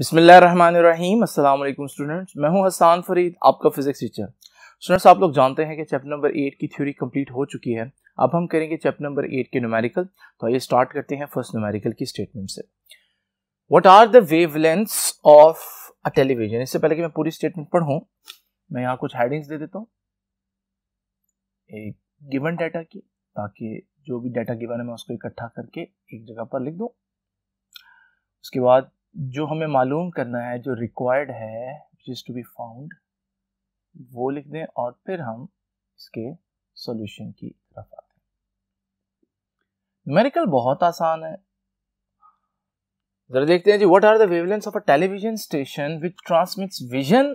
बिसमीम अल्लाम स्टूडेंट्स मैं हूं हसान फरीद आपका फिज़िक्स टीचर स्टूडेंट्स आप लोग जानते हैं कि चैप्टर नंबर एट की थ्योरी कंप्लीट हो चुकी है अब हम करेंगे चैप्टर नंबर एट के न्यूमेरिकल तो आइए स्टार्ट करते हैं फर्स्ट न्यूमेरिकल की स्टेटमेंट से what are the wave of a television इससे पहले कि मैं पूरी स्टेटमेंट पढ़ूँ मैं यहाँ कुछ हेडिंग्स दे देता हूँ एक गिवन डाटा की ताकि जो भी डाटा गिवन है मैं उसको इकट्ठा करके एक जगह पर लिख दूँ उसके बाद जो हमें मालूम करना है जो रिक्वायर्ड है जिस टू बी फाउंड वो लिख दें और फिर हम इसके सॉल्यूशन की तरफ आते हैं न्यूमेरिकल बहुत आसान है जरा देखते हैं जी what are the wavelengths of a television station which transmits vision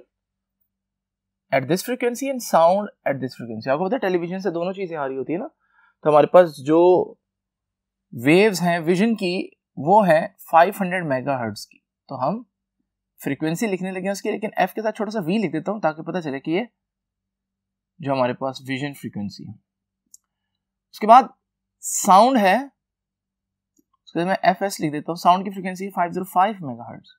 at this frequency and sound at this frequency आपको पता है टेलीविजन से दोनों चीजें आ रही होती है ना तो हमारे पास जो वेव्स हैं विजन की वो है 500 हंड्रेड मेगा हर्ट्स की तो हम फ्रीक्वेंसी लिखने लगे हैं उसकी लेकिन एफ के साथ छोटा सा वी लिख देता हूँ ताकि पता चले कि ये जो हमारे पास विजन फ्रीक्वेंसी है उसके बाद साउंड है उसके बाद मैं एफ एस लिख देता हूँ साउंड की frequency five zero five mega hertz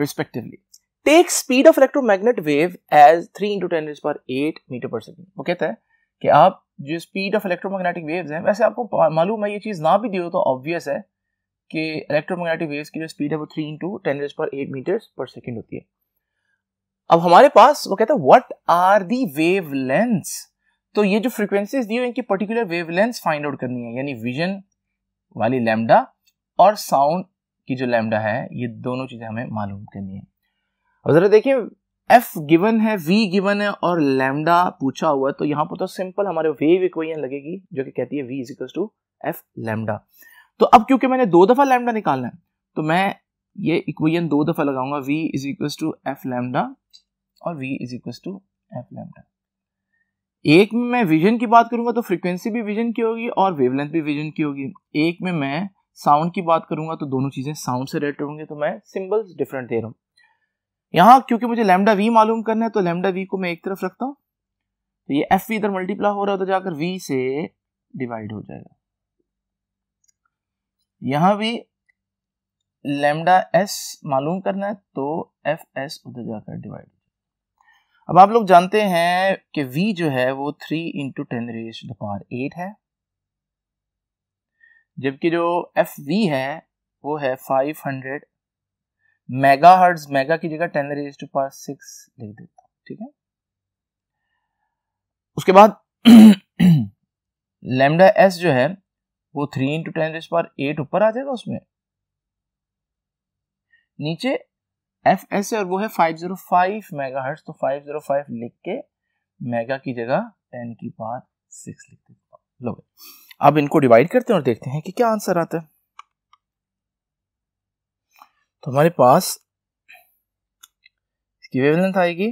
respectively take speed of electromagnet wave as three into ten per eight meter per second वो कहता है कि आप जो स्पीड ऑफ इलेक्ट्रोमैग्नेटिक वेव्स हैं वैसे आपको मालूम है ये चीज़ ना भी दी हो तो ऑब्वियस है कि इलेक्ट्रोमैग्नेटिक वेव्स की जो स्पीड है वो three into ten raise per eight meters per second होती है अब हमारे पास वो कहता है what are the wave lengths तो ये जो फ्रिक्वेंसीज दी हुई इनकी particular wave length find out करनी है यानी विजन वाली लैमडा और साउंड की जो लैमडा है ये दोनों चीज़ें हमें मालूम करनी है अब ज़रा देखिए एफ गिवन है वी गिवन है और लैमडा पूछा हुआ है तो यहां पर तो सिंपल हमारे वेव इक्वेशन लगेगी जो कि कहती है V is equal to F lambda तो अब क्योंकि मैंने दो दफा लैमडा निकालना है तो मैं ये इक्वेशन दो दफा लगाऊंगा V is equal to F lambda और V is equal to F lambda एक में मैं विजन की बात करूंगा तो फ्रीक्वेंसी भी विजन की होगी और वेवलेंथ भी विजन की होगी एक में मैं साउंड की बात करूंगा तो दोनों चीजें साउंड से रिलेटेड होंगी तो मैं सिंबल्स डिफरेंट दे रहा हूँ यहां क्योंकि मुझे लेमडा वी मालूम करना है तो लेमडा वी को मैं एक तरफ रखता हूं तो ये एफ इधर मल्टीप्लाई हो रहा है तो जाकर वी से डिवाइड हो जाएगा यहां भी लेमडा एस मालूम करना है तो एफ एस उधर जाकर डिवाइड अब आप लोग जानते हैं कि v जो है वो three into ten raise power eight है जबकि जो एफ वी है वो है five hundred mega hertz mega की जगह ten raise to power six लिख देता हूँ ठीक है उसके बाद लेमडा एस जो है वो three into ten raise power eight ऊपर आ जाएगा उसमें नीचे एफ एस है और वो है five zero five mega hertz तो फाइव जीरो फाइव लिख के मेगा की जगह टेन की पावर सिक्स लिख देता हूँ लो अब इनको डिवाइड करते हैं और देखते हैं कि क्या आंसर आता है तो हमारे पास इसकी वेवलेंथ आएगी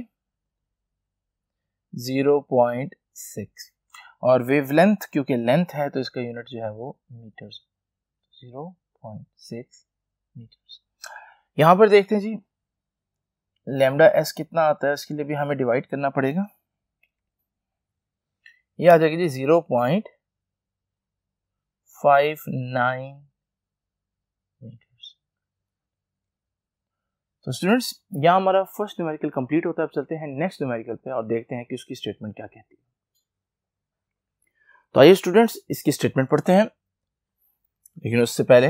0.6 और वेवलेंथ क्योंकि लेंथ है तो इसका यूनिट जो है वो मीटर्स 0.6 मीटर्स यहां पर देखते हैं जी लेमडा एस कितना आता है इसके लिए भी हमें डिवाइड करना पड़ेगा ये आ जाएगी जी जीरो पॉइंट फाइव नाइन तो स्टूडेंट्स यहाँ हमारा फर्स्ट न्यूमेरिकल कंप्लीट होता है अब चलते हैं नेक्स्ट न्यूमेरिकल पे और देखते हैं कि उसकी स्टेटमेंट क्या कहती है तो आइए स्टूडेंट्स इसकी स्टेटमेंट पढ़ते हैं लेकिन उससे पहले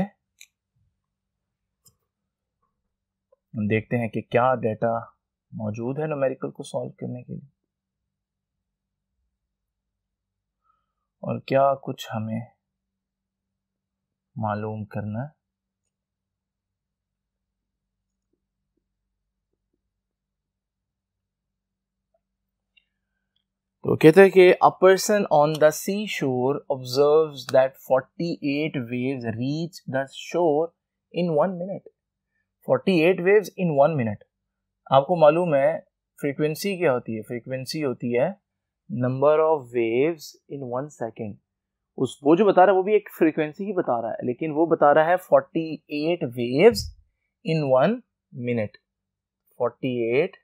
हम देखते हैं कि क्या डेटा मौजूद है न्यूमेरिकल को सॉल्व करने के लिए और क्या कुछ हमें मालूम करना है तो कहते हैं कि a person on the sea shore observe that 48 wave reach the shore in one minute 48 wave in one minute आपको मालूम है फ्रीक्वेंसी क्या होती है फ्रीक्वेंसी होती है number of waves in one second उस वो जो बता रहा है वो भी एक फ्रीक्वेंसी ही बता रहा है लेकिन वो बता रहा है 48 wave in one minute 48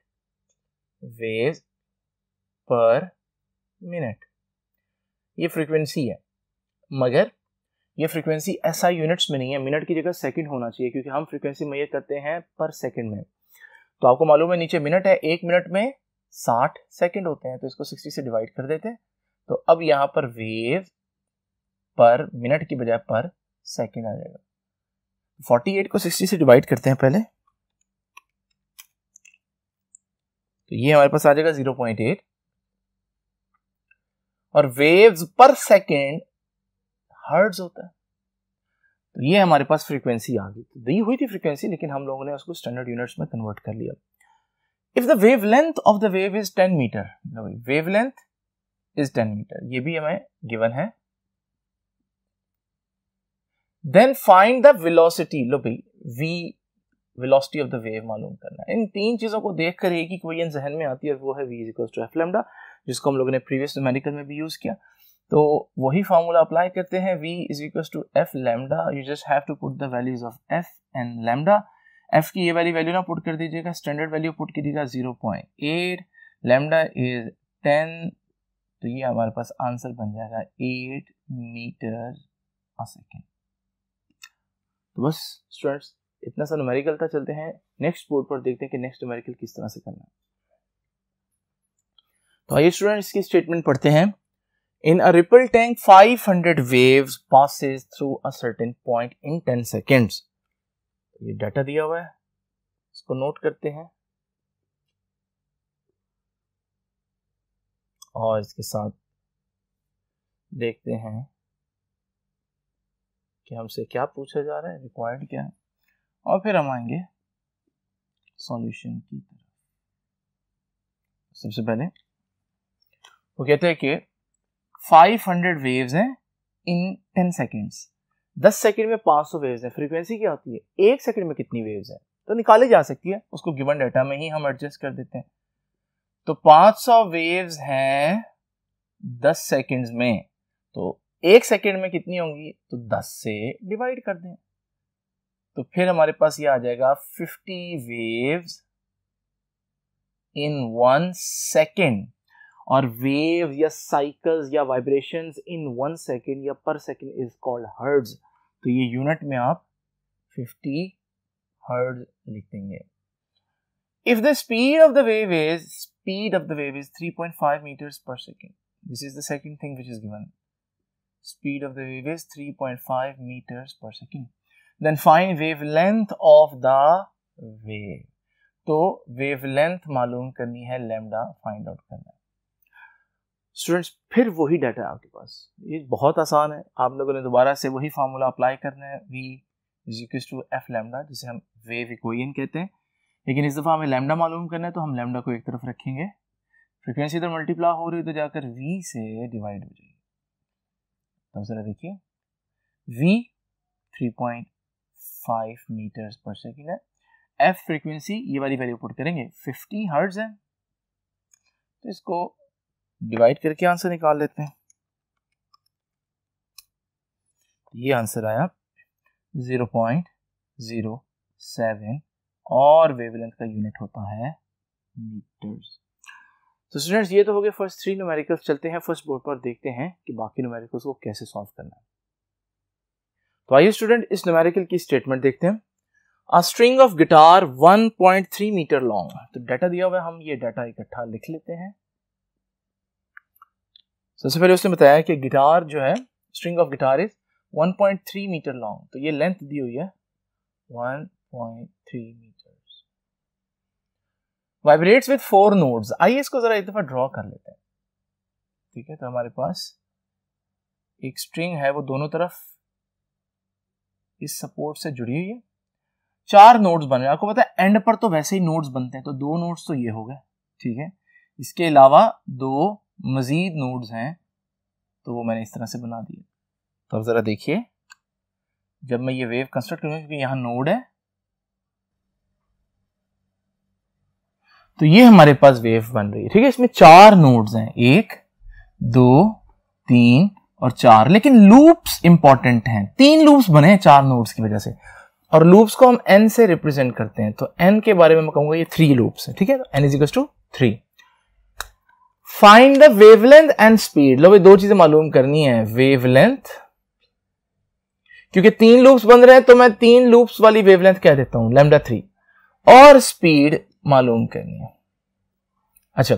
wave per minute ये फ्रीक्वेंसी है मगर ये फ्रीक्वेंसी ऐसा यूनिट्स में नहीं है मिनट की जगह सेकंड होना चाहिए क्योंकि हम फ्रीक्वेंसी मेजर करते हैं पर सेकंड में तो आपको मालूम है नीचे मिनट है एक मिनट में साठ सेकंड होते हैं तो इसको सिक्सटी से डिवाइड कर देते हैं तो अब यहाँ पर वेव पर मिनट की बजाय पर सेकेंड आ जाएगा फोर्टी को सिक्सटी से डिवाइड करते हैं पहले तो ये हमारे पास आ जाएगा जीरो पॉइंट एट और वेव्स पर सेकेंड हर्ड्स होता है तो ये हमारे पास फ्रीक्वेंसी आ गई तो दी हुई थी फ्रीक्वेंसी लेकिन हम लोगों ने उसको स्टैंडर्ड यूनिट्स में कन्वर्ट कर लिया if the wave length of the wave is ten meter wave length is ten meter ये भी हमें गिवन है देन फाइंड द वेलोसिटी लो भाई V velocity of the wave मालूम करना इन तीन चीजों को देख कर एक ही क्वेश्चन जहन में आती है वो है V is equals to F lambda जिसको हम लोगों ने प्रीवियस मेडिकल में भी यूज़ किया तो वही फार्मूला अप्लाई करते हैं V is equal to F lambda you just have to put the values of F and lambda F की ये वाली वैल्यू ना पुट कर दीजिएगा स्टैंडर्ड वैल्यू पुट कीजिएगा zero point eight lambda is ten तो ये हमारे पास आंसर बन जाएगा एट मीटर सेकेंड तो बस स्टूडेंट्स इतना सा न्यूमेरिकल था चलते हैं नेक्स्ट बोर्ड पर देखते हैं कि नेक्स्ट न्यूमेरिकल किस तरह से करना है तो आइए स्टूडेंट इसकी स्टेटमेंट पढ़ते हैं in a ripple tank 500 wave passes through a certain point in 10 seconds ये डाटा दिया हुआ है इसको नोट करते हैं और इसके साथ देखते हैं कि हमसे क्या पूछा जा रहा है रिक्वायर्ड क्या है और फिर हम आएंगे सॉल्यूशन की तरफ सबसे पहले वो कहते हैं कि 500 वेव्स हैं इन 10 सेकेंड्स 10 सेकेंड में 500 वेव्स हैं फ्रीक्वेंसी क्या होती है एक सेकेंड में कितनी वेव्स हैं तो निकाली जा सकती है उसको गिवन डाटा में ही हम एडजस्ट कर देते हैं तो 500 वेव्स हैं 10 सेकेंड में तो एक सेकेंड में कितनी होंगी तो 10 से डिवाइड कर दें तो फिर हमारे पास ये आ जाएगा 50 वेव्स इन वन सेकेंड और वेव या साइकल्स या वाइब्रेशंस इन वन सेकेंड या per second is called hertz तो ये यूनिट में आप 50 हर्ड लिख देंगे if the speed of the wave is speed of the wave is 3.5 meters per second this is the second thing which is given speed of the wave is 3.5 per second then Then wave length of the wave तो wave length मालूम करनी है lambda find out करना है students फिर वही data है आपके पास ये बहुत आसान है आप लोगों ने दोबारा से वही फार्मूला अप्लाई करना है V is equals to F lambda जिसे हम वेव इक्वेशन कहते हैं लेकिन इस दफ़ा हमें लैमडा मालूम करना है तो हम लैमडा को एक तरफ रखेंगे फ्रिक्वेंसी इधर मल्टीप्लाई हो रही है तो जाकर वी से डिवाइड हो जाएगी तो ज़रा देखिए V five meter per second है एफ फ्रिक्वेंसी ये वाली वैल्यू पुट करेंगे फिफ्टी हर्ट्ज है तो इसको डिवाइड करके आंसर निकाल लेते हैं ये आंसर आया ज़ीरो पॉइंट ज़ीरो सेवन और वेवलेंथ का यूनिट होता है मीटर्स तो स्टूडेंट्स ये तो हो गए फर्स्ट थ्री न्यूमेरिकल्स चलते हैं फर्स्ट बोर्ड पर देखते हैं कि बाकी न्यूमेरिकल्स को कैसे सॉल्व करना है तो आइए स्टूडेंट इस न्यूमेरिकल की स्टेटमेंट देखते हैं a string of guitar 1.3 meter long तो डाटा दिया हुआ है हम ये डाटा इकट्ठा लिख लेते हैं सबसे पहले उसने बताया कि गिटार जो है string of guitar is 1.3 meter long तो ये लेंथ दी हुई है 1.3 meters vibrates with four nodes आइए इसको जरा एक दफा ड्रॉ कर लेते हैं ठीक है तो हमारे पास एक स्ट्रिंग है वो दोनों तरफ इस सपोर्ट से जुड़ी हुई है चार नोड्स बन रहे हैं आपको पता है एंड पर तो वैसे ही नोड्स बनते हैं तो दो नोड्स तो ये हो गए ठीक है इसके अलावा दो मज़ीद नोड्स हैं तो वो मैंने इस तरह से बना दिए तो अब ज़रा देखिए जब मैं ये वेव कंस्ट्रक्ट करूँगा क्योंकि यहाँ नोड है तो ये हमारे पास वेव बन रही है ठीक है इसमें चार नोड्स हैं एक दो तीन और चार लेकिन लूप्स इंपॉर्टेंट हैं तीन लूप्स बने हैं चार नोड्स की वजह से और लूप्स को हम एन से रिप्रेजेंट करते हैं तो एन के बारे में मैं कहूंगा ये थ्री लूप्स है ठीक है N is to three find the wavelength and speed लो भाई दो चीजें मालूम करनी है वेवलेंथ क्योंकि तीन लूप्स बन रहे हैं तो मैं तीन लूप्स वाली वेवलेंथ कह देता हूं लेमडा थ्री और स्पीड मालूम करनी है अच्छा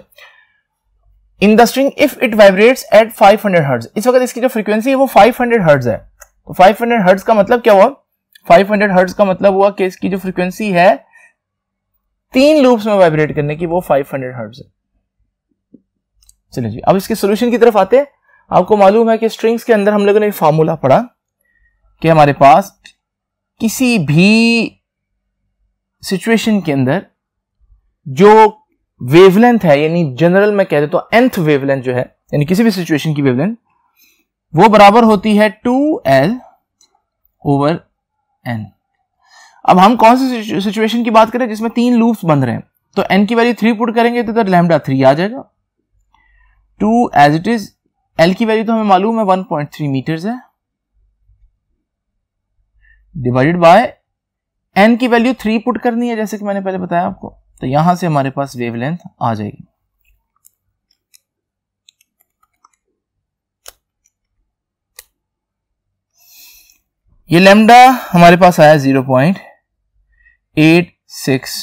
in the string if it vibrates at 500 hundred hertz इस वक्त इसकी जो फ्रीक्वेंसी है वो 500 हंड्रेड हर्ट्ज है तो 500 हंड्रेड हर्ट्ज का मतलब क्या हुआ 500 हंड्रेड हर्ट्ज का मतलब हुआ कि इसकी जो फ्रीक्वेंसी है तीन लूप्स में वाइब्रेट करने की वो 500 हंड्रेड हर्ट्ज है चलिए जी अब इसके सोल्यूशन की तरफ आते हैं आपको मालूम है कि स्ट्रिंग्स के अंदर हम लोगों ने फार्मूला पढ़ा कि हमारे पास किसी भी सिचुएशन के अंदर जो वेवलेंथ है यानी जनरल मैं कह देता हूं एंथ वेवलेंथ जो है यानी किसी भी सिचुएशन की वेवलेंथ वो बराबर होती है टू एल ओवर एन अब हम कौन सी सिचुएशन की बात करें जिसमें तीन लूप्स बन रहे हैं तो एन की वैल्यू थ्री पुट करेंगे तो इधर लैमडा थ्री आ जाएगा two as it is L की वैल्यू तो हमें मालूम है 1.3 मीटर्स है डिवाइडेड बाय एन की वैल्यू थ्री पुट करनी है जैसे कि मैंने पहले बताया आपको तो यहां से हमारे पास वेवलेंथ आ जाएगी ये लेमडा हमारे पास आया 0.86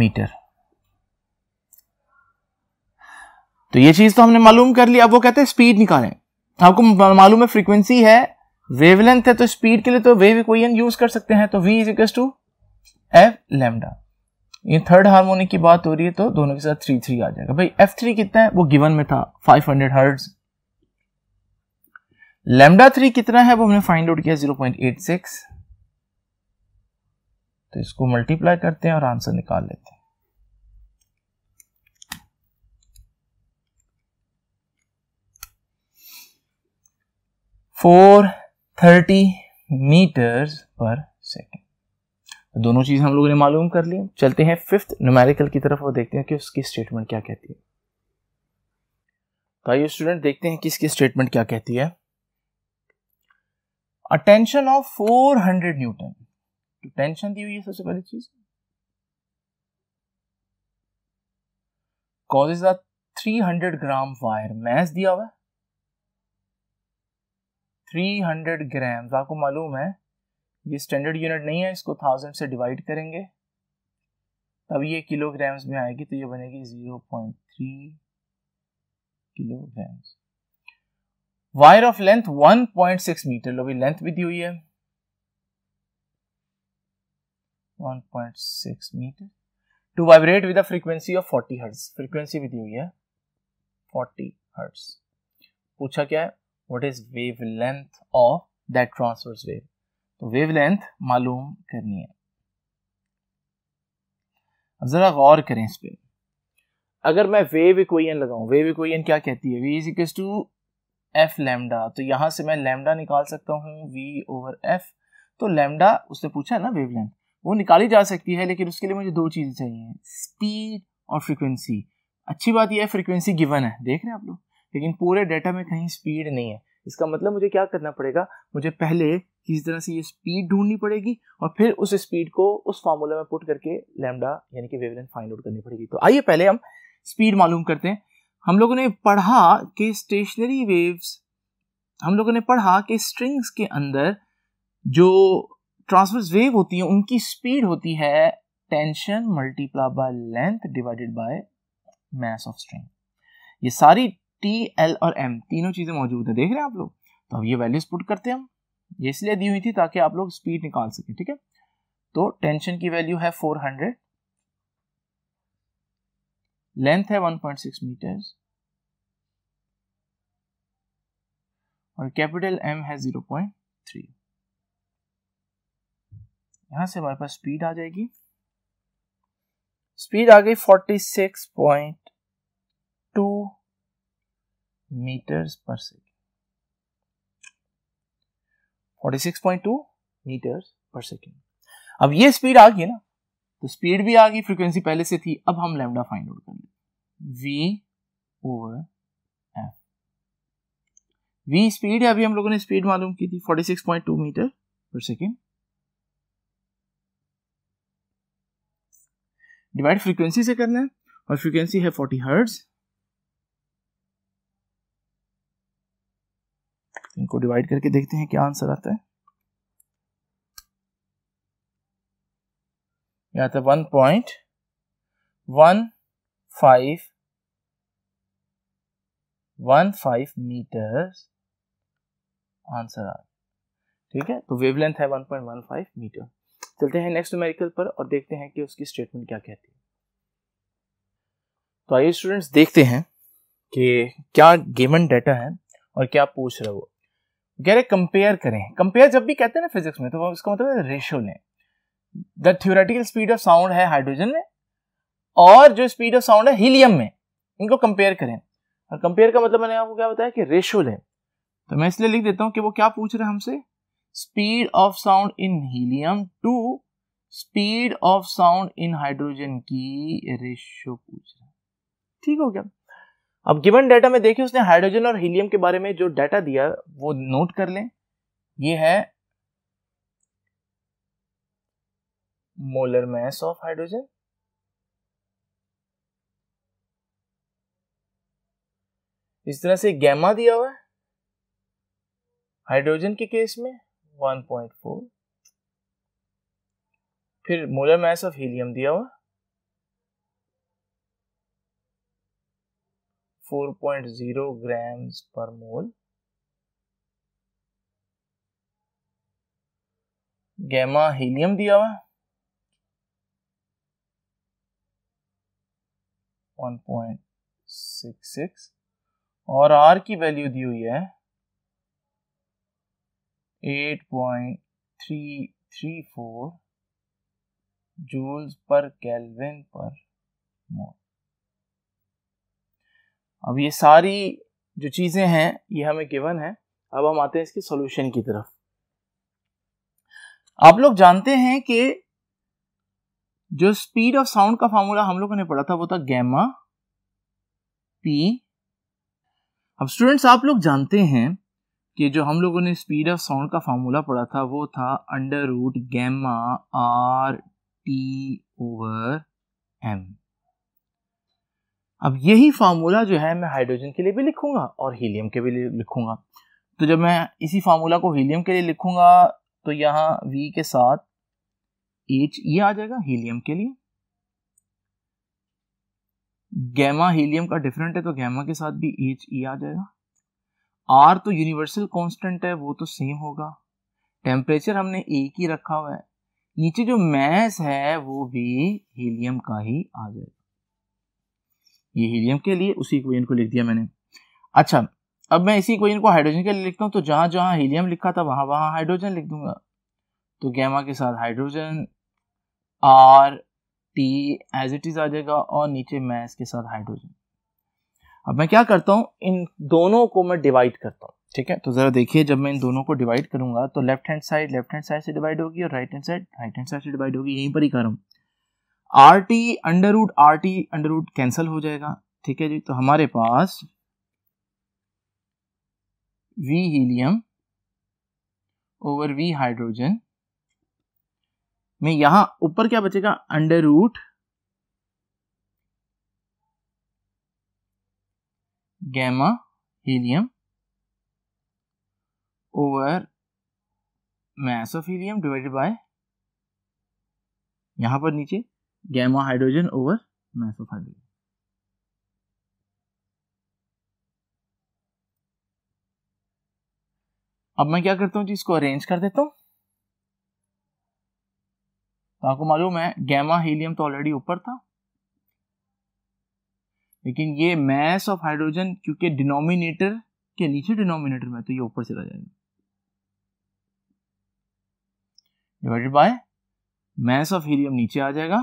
मीटर तो ये चीज तो हमने मालूम कर ली अब वो कहते हैं स्पीड निकालें आपको मालूम है फ्रीक्वेंसी है वेवलेंथ है तो स्पीड के लिए तो वेव इक्वेशन यूज कर सकते हैं तो V is equal to F lambda ये थर्ड हार्मोनिक की बात हो रही है तो दोनों के साथ थ्री थ्री आ जाएगा भाई एफ थ्री कितना है वो गिवन में था five hundred hertz lambda three कितना है वो हमने फाइंड आउट किया जीरो पॉइंट एट सिक्स तो इसको मल्टीप्लाई करते हैं और आंसर निकाल लेते हैं 430 मीटर्स पर सेकेंड तो दोनों चीज़ हम लोगों ने मालूम कर ली चलते हैं फिफ्थ न्यूमेरिकल की तरफ और देखते हैं कि उसकी स्टेटमेंट क्या कहती है तो आइए स्टूडेंट देखते हैं कि इसकी स्टेटमेंट क्या कहती है अटेंशन ऑफ ऑफ 400 न्यूटन तो टेंशन दी हुई है सबसे पहली चीज causes three 300 gram wire mass दिया हुआ है 300 ग्राम्स आपको मालूम है ये स्टैंडर्ड यूनिट नहीं है इसको थाउजेंड से डिवाइड करेंगे तब ये किलोग्राम्स में आएगी तो ये बनेगी 0.3 kilograms wire of length 1.6 meter लो भी लेंथ भी दी हुई है 1.6 meter to vibrate with frequency of 40 hertz frequency भी दी हुई है 40 हर्ट्ज पूछा क्या है what is length of that transverse wave तो वेवलेंथ मालूम करनी है अब जरा गौर करें इस पर अगर मैं वेव इक्वेशन लगाऊं वेव इक्वेशन क्या कहती है v is equal to f lambda तो यहां से मैं लैमडा निकाल सकता हूँ वी ओवर एफ तो लैमडा उससे पूछा है ना वेवलेंथ वो निकाली जा सकती है लेकिन उसके लिए मुझे दो चीज़ें चाहिए स्पीड और फ्रिक्वेंसी अच्छी बात यह है फ्रिक्वेंसी गिवन है देख रहे हैं आप लोग लेकिन पूरे डेटा में कहीं स्पीड नहीं है इसका मतलब मुझे क्या करना पड़ेगा मुझे पहले किसी तरह से ये स्पीड ढूंढनी पड़ेगी और फिर उस स्पीड को उस फार्मूला में पुट करके लैमडा यानी कि वेवलेंथ फाइंड आउट करनी पड़ेगी तो आइए पहले हम स्पीड मालूम करते हैं हम लोगों ने पढ़ा कि स्टेशनरी वेव्स हम लोगों ने पढ़ा कि स्ट्रिंग्स के अंदर जो ट्रांसवर्स वेव होती है उनकी स्पीड होती है tension multiply by length divided by mass of string ये सारी टी एल और एम तीनों चीज़ें मौजूद है देख रहे हैं आप लोग तो अब ये वैल्यूज पुट करते हैं हम ये इसलिए दी हुई थी ताकि आप लोग स्पीड निकाल सके ठीक है तो टेंशन की वैल्यू है 400 लेंथ है 1.6 मीटर और कैपिटल एम है 0.3 यहां से हमारे पास स्पीड आ जाएगी स्पीड आ गई six point meters per second. 46.2 meters per second. अब ये स्पीड आ गई ना तो स्पीड भी आ गई फ्रीक्वेंसी पहले से थी अब हम लैम्डा फाइंड आउट करेंगे V over F V speed है अभी हम लोगों ने स्पीड मालूम की थी 46.2 metre per second divide frequency से करना है और फ्रीक्वेंसी है 40 हर्ट्ज़ इनको डिवाइड करके देखते हैं क्या आंसर आता है यह आता one point one five one five meter answer आ ठीक है तो वेवलेंथ है one one point five meter चलते हैं नेक्स्ट न्यूमेरिकल पर और देखते हैं कि उसकी स्टेटमेंट क्या कहती है तो आइए स्टूडेंट्स देखते हैं कि क्या गेमन डाटा है और क्या पूछ रहा है वो कह रहे कंपेयर करें कंपेयर जब भी कहते हैं ना फिजिक्स में तो इसका मतलब रेशियो लें the theoretical speed of sound है हाइड्रोजन में और जो स्पीड ऑफ साउंड है हीलियम में इनको कंपेयर करें और कंपेयर का मतलब मैंने आपको क्या बताया कि रेशियो लें तो मैं इसलिए लिख देता हूं कि वो क्या पूछ रहे हैं हमसे speed of sound in helium to speed of sound in hydrogen की रेशियो पूछ रहे ठीक हो गया अब गिवन डाटा में देखिए उसने हाइड्रोजन और हीलियम के बारे में जो डाटा दिया वो नोट कर लें ये है मोलर मैस ऑफ हाइड्रोजन इस तरह से गैमा दिया हुआ है हाइड्रोजन के केस में 1.4 फिर मोलर मैस ऑफ हीलियम दिया हुआ 4.0 grams per mole. Gamma helium दिया हुआ वन पॉइंट सिक्स सिक्स और आर की वैल्यू दी हुई है eight point three three four joules per kelvin per mole अब ये सारी जो चीज़ें हैं ये हमें गिवन है अब हम आते हैं इसके सॉल्यूशन की तरफ आप लोग जानते हैं कि जो स्पीड ऑफ साउंड का फार्मूला हम लोगों ने पढ़ा था वो था गैमा पी अब स्टूडेंट्स आप लोग जानते हैं कि जो हम लोगों ने स्पीड ऑफ साउंड का फार्मूला पढ़ा था वो था under root gamma R T over M अब यही फार्मूला जो है मैं हाइड्रोजन के लिए भी लिखूंगा और हीलियम के भी लिखूंगा तो जब मैं इसी फार्मूला को हीलियम के लिए लिखूंगा तो यहाँ V के साथ H ये आ जाएगा हीलियम के लिए गैमा हीलियम का डिफरेंट है तो गैमा के साथ भी एच ई e आ जाएगा आर तो यूनिवर्सल कांस्टेंट है वो तो सेम होगा टेम्परेचर हमने एक ही रखा हुआ है नीचे जो मैस है वो भी हीलियम का ही आ जाएगा ये हीलियम के लिए उसी इक्वेशन को लिख दिया मैंने अच्छा अब मैं इसी इक्वेशन को हाइड्रोजन के लिए लिखता हूँ तो जहाँ जहाँ हीलियम लिखा था वहाँ वहाँ हाइड्रोजन लिख दूंगा तो गैमा के साथ hydrogen R T as it is आ जाएगा और नीचे मैस के साथ हाइड्रोजन अब मैं क्या करता हूँ इन दोनों को मैं डिवाइड करता हूँ ठीक है तो ज़रा देखिए जब मैं इन दोनों को डिवाइड करूंगा तो left hand side left hand side से डिवाइड होगी और right hand side right hand side से डिवाइड होगी यहीं पर ही कर रहा हूँ R T under root R T under root cancel हो जाएगा ठीक है जी तो हमारे पास V helium over V hydrogen में यहां ऊपर क्या बचेगा under root gamma helium over mass of helium divided by यहां पर नीचे gamma hydrogen over mass of अब मैं क्या करता हूं जी इसको अरेंज कर देता हूं तो आपको मालूम है गैमा हीलियम तो ऑलरेडी ऊपर था लेकिन ये मैस ऑफ हाइड्रोजन क्योंकि डिनोमिनेटर के नीचे डिनोमिनेटर में तो ये ऊपर चला जाएगा divided by mass of helium नीचे आ जाएगा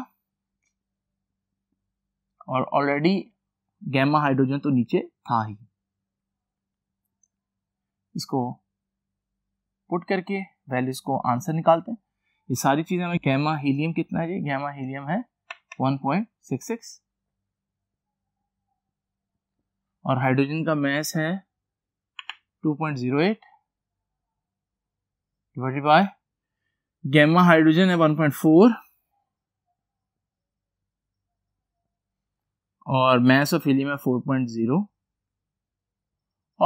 और ऑलरेडी गैमा हाइड्रोजन तो नीचे था ही इसको पुट करके वैल्यूज को आंसर निकालते हैं ये सारी चीज़ें हमें गैमा हीलियम कितना है गैमा हीलियम है 1.66 और हाइड्रोजन का मैस है 2.08 डिवाइडेड बाय गैमा हाइड्रोजन है 1.4 और मैस ऑफ हिलियम है फोर पॉइंट ज़ीरो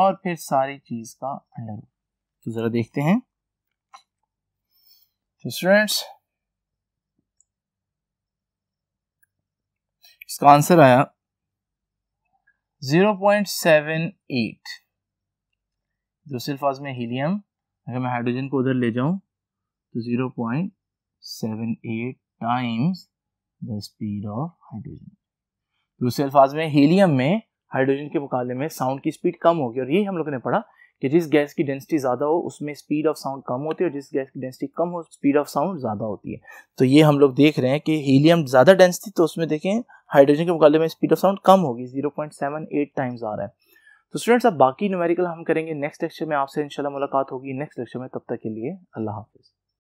और फिर सारी चीज़ का अंडर तो ज़रा देखते हैं तो स्टूडेंट्स इसका आंसर आया ज़ीरो पॉइंट सेवन एट सिर्फ आज में हीलियम अगर मैं हाइड्रोजन को उधर ले जाऊं तो zero point seven eight times the speed of hydrogen दूसरे अल्फाज में हीलियम में हाइड्रोजन के मुकाबले में साउंड की स्पीड कम होगी और ये हम लोगों ने पढ़ा कि जिस गैस की डेंसिटी ज़्यादा हो उसमें स्पीड ऑफ साउंड कम होती है और जिस गैस की डेंसिटी कम हो स्पीड ऑफ साउंड ज़्यादा होती है तो ये हम लोग देख रहे हैं कि हीलियम ज़्यादा डेंस थी तो उसमें देखें हाइड्रोजन के मुकाबले में स्पीड ऑफ साउंड कम होगी zero point seven eight times आ रहा है तो स्टूडेंट्स अब बाकी न्यूमेरिकल हम करेंगे नेक्स्ट लेक्चर में आपसे इंशाल्लाह मुलाकात होगी नेक्स्ट लेक्चर में तब तक के लिए अल्लाह हाफिज़